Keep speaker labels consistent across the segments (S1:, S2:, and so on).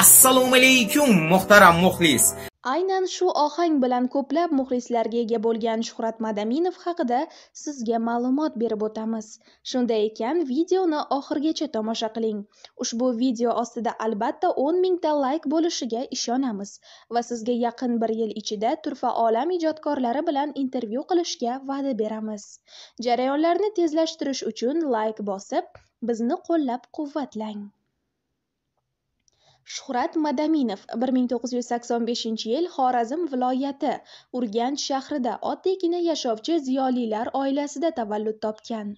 S1: assalomu alaykum muhtaram muxlis
S2: aynan shu ohang bilan ko'plab muxlislarga ega bo'lgan shuhrat madaminov haqida sizga ma'lumot berib o'tamiz shunday ekan videoni oxirigacha tomosha qiling ushbu video ostida albatta 10 mingta layk bo'lishiga ishonamiz va sizga yaqin bir yil ichida turfa olam ijodkorlari bilan intervyu qilishga va'da beramiz jarayonlarni tezlashtirish uchun layk bosib bizni qo'llab quvvatlang shuhrat madaminov bir ming to'qqiz yuz sakson beshinchi yil xorazm viloyati urganch shahrida oddiygina yashovchi ziyolilar oilasida tavallud topgan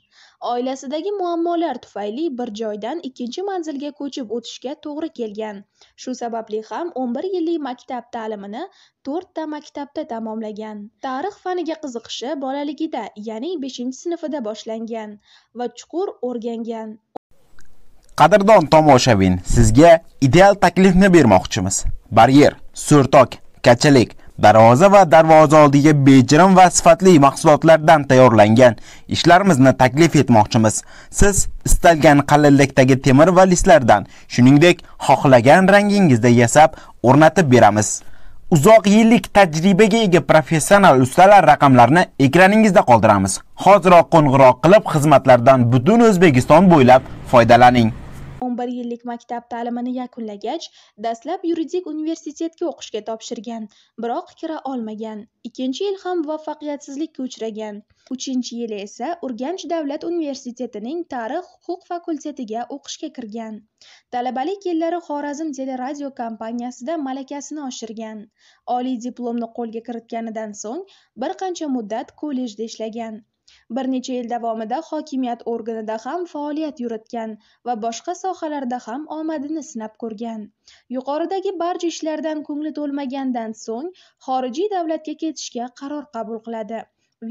S2: oilasidagi muammolar tufayli bir joydan ikkinchi manzilga ko'chib o'tishga to'g'ri kelgan shu sababli ham o'n bir yillik maktab ta'limini to'rtta maktabda tamomlagan tarix faniga qiziqishi bolaligida ya'ni beshinchi sinfida boshlangan va chuqur o'rgangan
S1: Qadrdon tomoshabin, sizga ideal taklifni bermoqchimiz. Baryer, surtok, kachalik, darvoza va darvoza oldiga bejirim va sifatli mahsulotlardan tayyorlangan ishlarimizni taklif etmoqchimiz. Siz istalgan qalinlikdagi temir va listlardan, shuningdek, xohlagan rangingizda yasab, o'rnatib beramiz. Uzoq yillik tajribaga ega professional ustalar raqamlarini ekraningizda qoldiramiz. Hoziroq qo'ng'iroq qilib, xizmatlardan butun O'zbekiston bo'ylab foydalaning.
S2: 11 yillik maktab ta'limini yakunlagach, dastlab yuridik universitetga o'qishga topshirgan, biroq kira olmagan. Ikkinchi yil ham muvaffaqiyatsizlikka uchragan. 3-yili esa Urganch davlat universitetining tarix huquq fakultetiga o'qishga kirgan. Talabalik yillari Xorazm teleradio kompaniyasida malakasini oshirgan. Oliy diplomni qo'lga kiritganidan so'ng bir qancha muddat kollejda ishlagan. bir necha yil davomida hokimiyat organida ham faoliyat yuritgan va boshqa sohalarda ham omadini sinab ko'rgan yuqoridagi barcha ishlardan ko'ngli to'lmagandan so'ng xorijiy davlatga ketishga qaror qabul qiladi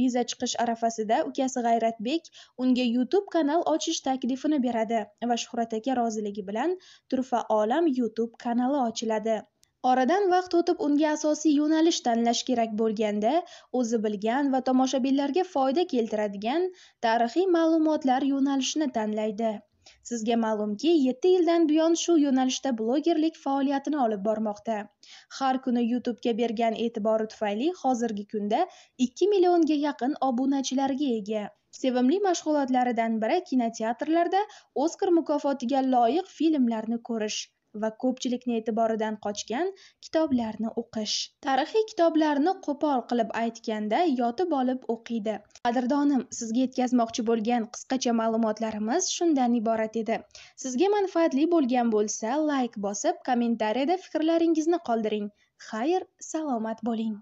S2: viza chiqish arafasida ukasi g'ayratbek unga youtube kanal ochish taklifini beradi va shuhrat aka roziligi bilan turfa olam youtube kanali ochiladi Oradan vaqt o'tib unga asosiy yo'nalish tanlash kerak bo'lganda, o'zi bilgan va tomoshabinlarga foyda keltiradigan tarixiy ma'lumotlar yo'nalishini tanlaydi. Sizga ma'lumki, 7 yildan buyon shu yo'nalishda blogerlik faoliyatini olib bormoqda. Har kuni YouTube ga bergan e'tibori tufayli hozirgi kunda 2 millionga yaqin obunachilarga ega. Sevimli mashg'ulotlaridan biri kinoteatrlarda Oskar mukofotiga loyiq filmlarni ko'rish. va ko'pchilikni e'tiboridan qochgan kitoblarni o'qish tarixiy kitoblarni qo'pol qilib aytganda yotib olib o'qiydi qadrdonim sizga yetkazmoqchi bo'lgan qisqacha ma'lumotlarimiz shundan iborat edi sizga manfaatli bo'lgan bo'lsa layk bosib kommentariyada fikrlaringizni qoldiring xayr salomat bo'ling